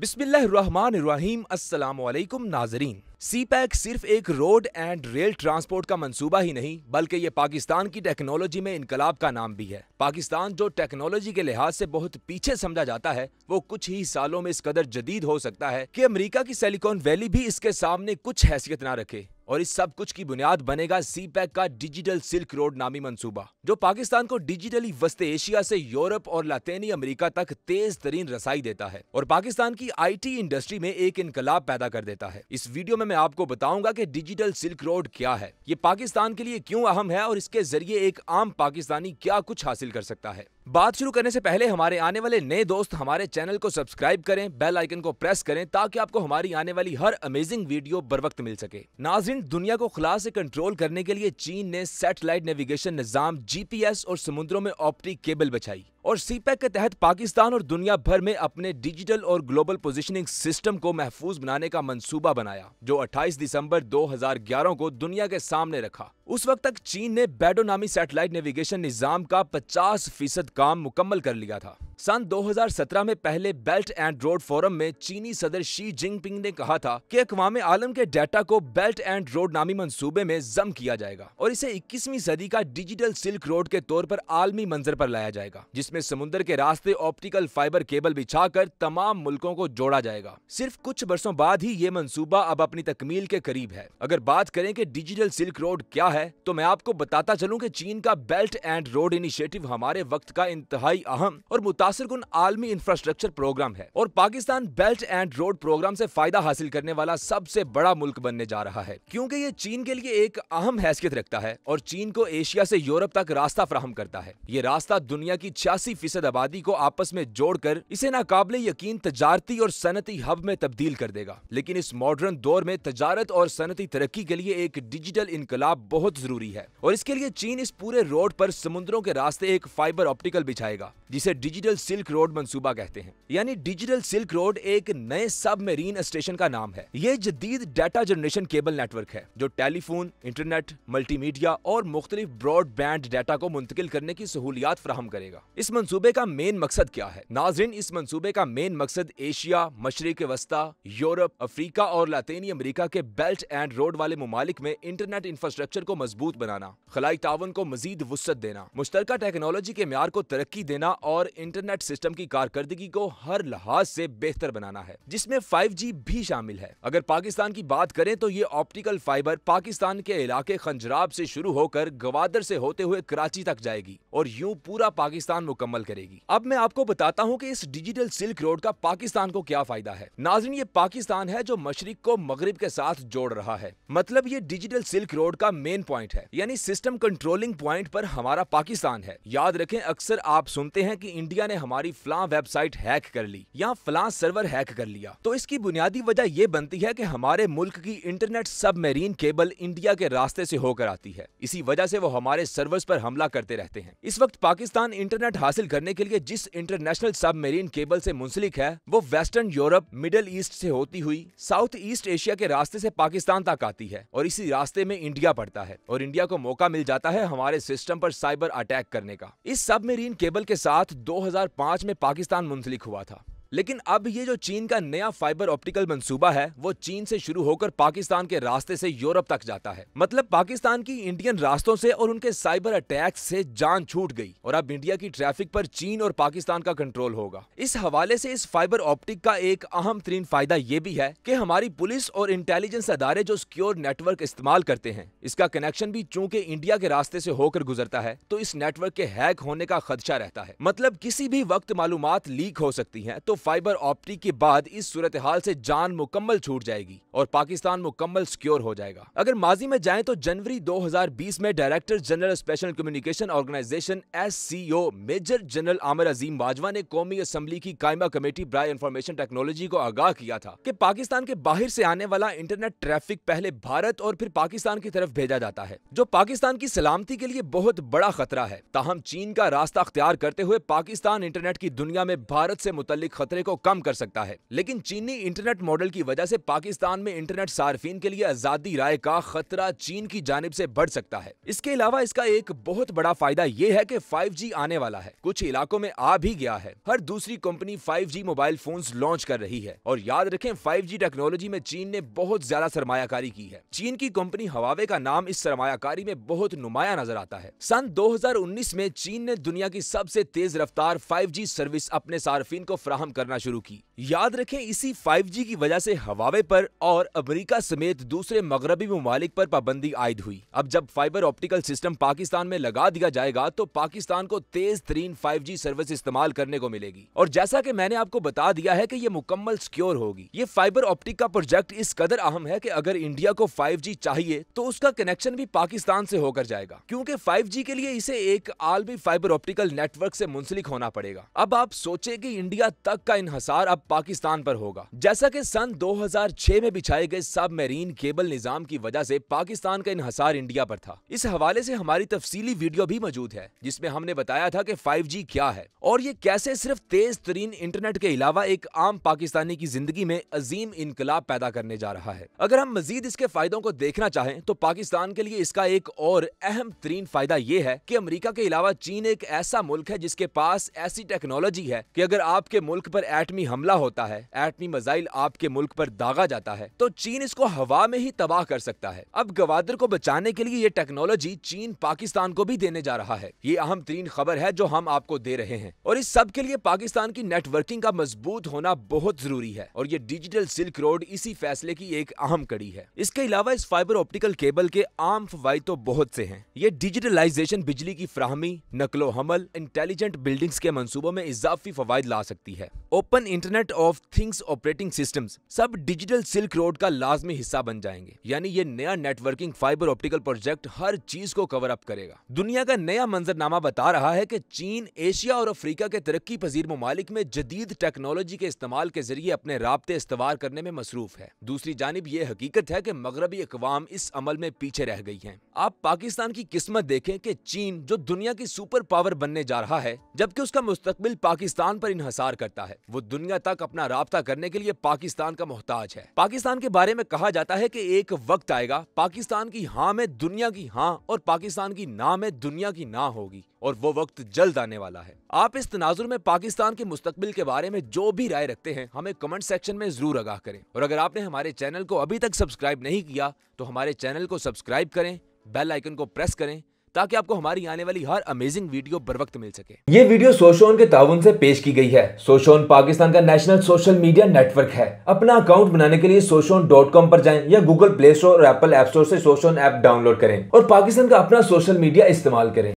बिस्मिल्लाम असलकुम नाजरीन सी पैक सिर्फ एक रोड एंड रेल ट्रांसपोर्ट का मंसूबा ही नहीं बल्कि ये पाकिस्तान की टेक्नोलॉजी में इनकलाब का नाम भी है पाकिस्तान जो टेक्नोलॉजी के लिहाज से बहुत पीछे समझा जाता है वो कुछ ही सालों में इस कदर जदीद हो सकता है कि अमेरिका की सिलिकॉन वैली भी इसके सामने कुछ हैसियत ना रखे और इस सब कुछ की बुनियाद बनेगा सी पैक का डिजिटल सिल्क रोड नामी मंसूबा जो पाकिस्तान को डिजिटली वस्ते एशिया से यूरोप और लातेनी अमेरिका तक तेज तरीन रसाई देता है और पाकिस्तान की आईटी इंडस्ट्री में एक इनकलाब पैदा कर देता है इस वीडियो में मैं आपको बताऊंगा कि डिजिटल सिल्क रोड क्या है ये पाकिस्तान के लिए क्यों अहम है और इसके जरिए एक आम पाकिस्तानी क्या कुछ हासिल कर सकता है बात शुरू करने से पहले हमारे आने वाले नए दोस्त हमारे चैनल को सब्सक्राइब करें बेल आइकन को प्रेस करें ताकि आपको हमारी आने वाली हर अमेजिंग वीडियो बर वक्त मिल सके नाजिन दुनिया को खुला से कंट्रोल करने के लिए चीन ने सैटेलाइट नेविगेशन निजाम जीपीएस और समुद्रों में ऑप्टिक केबल बचाई और सीपैक e के तहत पाकिस्तान और दुनिया भर में अपने डिजिटल और ग्लोबल पोजिशनिंग सिस्टम को महफूज बनाने का मंसूबा बनाया जो 28 दिसंबर 2011 को दुनिया के सामने रखा उस वक्त तक चीन ने बैडो नामी सैटेलाइट नेविगेशन निज़ाम का 50 फीसद काम मुकम्मल कर लिया था सन 2017 में पहले बेल्ट एंड रोड फोरम में चीनी सदर शी जिनपिंग ने कहा था कि अकवाम आलम के डाटा को बेल्ट एंड रोड नामी मंसूबे में जम किया जाएगा और इसे 21वीं सदी का डिजिटल सिल्क रोड के तौर पर आलमी मंजर पर लाया जाएगा जिसमें समुद्र के रास्ते ऑप्टिकल फाइबर केबल बिछाकर तमाम मुल्कों को जोड़ा जाएगा सिर्फ कुछ बरसों बाद ही ये मनसूबा अब अपनी तकमील के करीब है अगर बात करें की डिजिटल सिल्क रोड क्या है तो मैं आपको बताता चलूँ की चीन का बेल्ट एंड रोड इनिशियटिव हमारे वक्त का इंतहाई अहम और नासिरगुन आलमी इंफ्रास्ट्रक्चर प्रोग्राम है और Pakistan belt and road programme से फायदा हासिल करने वाला सबसे बड़ा मुल्क बनने जा रहा है क्योंकि ये चीन के लिए एक अहम हैसियत रखता है और चीन को एशिया से यूरोप तक रास्ता फ्राहम करता है ये रास्ता दुनिया की छियासी फीसद आबादी को आपस में जोड़कर इसे नाकाबले यकीन तजारती और सनती हब में तब्दील कर देगा लेकिन इस मॉडर्न दौर में तजारत और सनती तरक्की के लिए एक डिजिटल इनकलाब बहुत जरूरी है और इसके लिए चीन इस पूरे रोड पर समुद्रों के रास्ते एक फाइबर ऑप्टिकल बिछाएगा जिसे डिजिटल सिल्क रोड मंसूबा कहते हैं यानी डिजिटल सिल्क रोड एक नए सब मेरीन स्टेशन का नाम है ये जदीद डाटा जनरेशन केबल नेटवर्क है जो टेलीफोन इंटरनेट मल्टीमीडिया और मुख्तलिफ ब्रॉडबैंड डाटा को मुंतकिल करने की सहूलियात फ्राहम करेगा इस मनसूबे का मेन मकसद क्या है नाजरीन इस मनसूबे का मेन मकसद एशिया मशरक वस्ता यूरोप अफ्रीका और लातनी अमरीका के बेल्ट एंड रोड वाले ममालिक में इंटरनेट इंफ्रास्ट्रक्चर को मजबूत बनाना खलाई तावन को मजीद वसत देना मुश्तर टेक्नोलॉजी के मैार को तरक्की देना और इंटरनेट इंटरनेट सिस्टम की कारकर्दगी को हर लिहाज से बेहतर बनाना है जिसमें 5G भी शामिल है अगर पाकिस्तान की बात करें तो ये ऑप्टिकल फाइबर पाकिस्तान के इलाके खंजराब से शुरू होकर गवादर से होते हुए कराची तक जाएगी और यूँ पूरा पाकिस्तान मुकम्मल करेगी अब मैं आपको बताता हूँ की इस डिजिटल सिल्क रोड का पाकिस्तान को क्या फायदा है नाजन ये पाकिस्तान है जो मशरक को मगरब के साथ जोड़ रहा है मतलब ये डिजिटल सिल्क रोड का मेन पॉइंट है यानी सिस्टम कंट्रोलिंग पॉइंट पर हमारा पाकिस्तान है याद रखें अक्सर आप सुनते हैं कि इंडिया ने हमारी फ्ला वेबसाइट हैक कर ली या फ्ला सर्वर हैक कर लिया तो इसकी बुनियादी वजह ये बनती है कि हमारे मुल्क की इंटरनेट सब केबल इंडिया के रास्ते से होकर आती है इसी वजह से वो हमारे सर्वर्स पर हमला करते रहते हैं इस वक्त पाकिस्तान इंटरनेट हासिल करने के लिए जिस इंटरनेशनल सबमेरीन केबल से मुंसलिक है वो वेस्टर्न यूरोप मिडल ईस्ट से होती हुई साउथ ईस्ट एशिया के रास्ते से पाकिस्तान तक आती है और इसी रास्ते में इंडिया पड़ता है और इंडिया को मौका मिल जाता है हमारे सिस्टम पर साइबर अटैक करने का इस सबमेरीन केबल के साथ 2005 में पाकिस्तान मुंसलिक हुआ था लेकिन अब ये जो चीन का नया फाइबर ऑप्टिकल मंसूबा है वो चीन से शुरू होकर पाकिस्तान के रास्ते से यूरोप तक जाता है मतलब पाकिस्तान की इंडियन रास्तों से और उनके साइबर अटैक से जान छूट गई और अब इंडिया की ट्रैफिक पर चीन और पाकिस्तान का कंट्रोल होगा इस हवाले से इस फाइबर ऑप्टिक का एक अहम तरीन फायदा ये भी है की हमारी पुलिस और इंटेलिजेंस अदारे जो सिक्योर नेटवर्क इस्तेमाल करते हैं इसका कनेक्शन भी चूँकि इंडिया के रास्ते ऐसी होकर गुजरता है तो इस नेटवर्क के हैक होने का खदशा रहता है मतलब किसी भी वक्त मालूम लीक हो सकती है तो फाइबर ऑप्टिक के बाद इस सूरत हाल से जान मुकम्मल छूट जाएगी और पाकिस्तान मुकम्मल सिक्योर हो जाएगा अगर माजी में जाए तो जनवरी 2020 में director general special communication organisation एस मेजर जनरल आमिर अजीम बाजवा ने कौमी असम्बली की कायमा कमेटी ब्राई इन्फॉर्मेशन टेक्नोलॉजी को आगाह किया था कि पाकिस्तान के बाहर ऐसी आने वाला इंटरनेट ट्रैफिक पहले भारत और फिर पाकिस्तान की तरफ भेजा जाता है जो पाकिस्तान की सलामती के लिए बहुत बड़ा खतरा है ताहम चीन का रास्ता अख्तियार करते हुए पाकिस्तान इंटरनेट की दुनिया में भारत मुतल खतरा खतरे को कम कर सकता है लेकिन चीनी इंटरनेट मॉडल की वजह से पाकिस्तान में इंटरनेट सार्फिन के लिए आजादी राय का खतरा चीन की जानब ऐसी बढ़ सकता है इसके अलावा इसका एक बहुत बड़ा फायदा ये है की फाइव आने वाला है कुछ इलाकों में आ भी गया है हर दूसरी company five mobile phone launch कर रही है और याद रखे फाइव टेक्नोलॉजी में चीन ने बहुत ज्यादा सरमायाकारी की है चीन की कंपनी हवावे का नाम इस सरमायाकारी में बहुत नुमाया नजर आता है सन 2019 में चीन ने दुनिया की सबसे तेज रफ्तार 5G सर्विस अपने सार्फिन को फ्राहम करना शुरू की याद रखें इसी 5G की वजह से हवावे पर और अमेरिका समेत दूसरे मगरबी ममालिक पर पाबंदी आयद हुई अब जब फाइबर ऑप्टिकल सिस्टम पाकिस्तान में लगा दिया जाएगा तो पाकिस्तान को तेज तरीन फाइव सर्विस इस्तेमाल करने को मिलेगी और जैसा की मैंने आपको बता दिया है की ये मुकम्मल सिक्योर होगी ये फाइबर ऑप्टिक का प्रोजेक्ट इस कदर अहम है की अगर इंडिया को फाइव चाहिए तो उसका कनेक्शन भी पाकिस्तान से होकर जाएगा क्यूँकी फाइव के लिए इसे एक आलमी फाइबर ऑप्टिकल नेटवर्क से मुंसलिक होना पड़ेगा अब आप सोचे की इंडिया तक का इनहसार अब पाकिस्तान पर होगा जैसा कि सन 2006 में बिछाए गए सब मेरीन केबल निजाम की वजह से पाकिस्तान का इनहसार इंडिया पर था इस हवाले से हमारी तफसीली वीडियो भी मौजूद है जिसमें हमने बताया था कि 5G क्या है और ये कैसे सिर्फ तेज तरीन इंटरनेट के अलावा एक आम पाकिस्तानी की जिंदगी में अजीम इनकलाब पैदा करने जा रहा है अगर हम मजीद इसके फायदों को देखना चाहें तो पाकिस्तान के लिए इसका एक और अहम तरीन फायदा ये है की अमरीका के अलावा चीन एक ऐसा मुल्क है जिसके पास ऐसी टेक्नोलॉजी है की अगर आपके मुल्क पर एटमी हमला होता है एटमी मिसाइल आपके मुल्क पर दागा जाता है तो चीन इसको हवा में ही तबाह कर सकता है अब गवादर को बचाने के लिए ये टेक्नोलॉजी चीन पाकिस्तान को भी देने जा रहा है ये अहम तरीन खबर है जो हम आपको दे रहे हैं और इस सब के लिए पाकिस्तान की नेटवर्किंग का मजबूत होना बहुत जरूरी है और ये डिजिटल सिल्क रोड इसी फैसले की एक अहम कड़ी है इसके अलावा इस फाइबर ऑप्टिकल केबल के आम फवाद तो बहुत से हैं ये डिजिटलाइजेशन बिजली की फ्राहमी नकलो हमल इंटेलिजेंट बिल्डिंग्स के मनसूबों में इजाफी फवायद ला सकती है open internet of things operating systems सब डिजिटल सिल्क रोड का लाजमी हिस्सा बन जाएंगे यानी ये नया नेटवर्किंग फाइबर ऑप्टिकल प्रोजेक्ट हर चीज को कवर अप करेगा दुनिया का नया मंजरनामा बता रहा है कि चीन एशिया और अफ्रीका के तरक्की पजीर ममालिक में जदीद टेक्नोलॉजी के इस्तेमाल के जरिए अपने रबते इस्तवार करने में मसरूफ है दूसरी जानब ये हकीकत है की मगरबी अकवाम इस अमल में पीछे रह गई है आप पाकिस्तान की किस्मत देखें कि चीन जो दुनिया की सुपर पावर बनने जा रहा है जबकि उसका मुस्तबिल पाकिस्तान पर इनहसार करता है वो दुनिया तक अपना रबता करने के लिए पाकिस्तान का मोहताज है पाकिस्तान के बारे में कहा जाता है कि एक वक्त आएगा पाकिस्तान की हाँ में दुनिया की हाँ और पाकिस्तान की ना में दुनिया की ना होगी और वो वक्त जल्द आने वाला है आप इस तनाजुर में पाकिस्तान के मुस्तबिल के बारे में जो भी राय रखते हैं हमें कमेंट सेक्शन में जरूर आगाह करें और अगर आपने हमारे चैनल को अभी तक सब्सक्राइब नहीं किया तो हमारे चैनल को सब्सक्राइब करें बेल आइकन को प्रेस करें ताकि आपको हमारी आने वाली हर अमेजिंग वीडियो बर वक्त मिल सके ये वीडियो सोशोन के ताउन से पेश की गई है सोशोन पाकिस्तान का नेशनल सोशल मीडिया नेटवर्क है अपना अकाउंट बनाने के लिए सोशोन डॉट कॉम पर जाए या गूगल प्ले स्टोर और एप्पल एप स्टोर ऐसी सोशोन ऐप डाउनलोड करें और पाकिस्तान का अपना सोशल मीडिया इस्तेमाल करें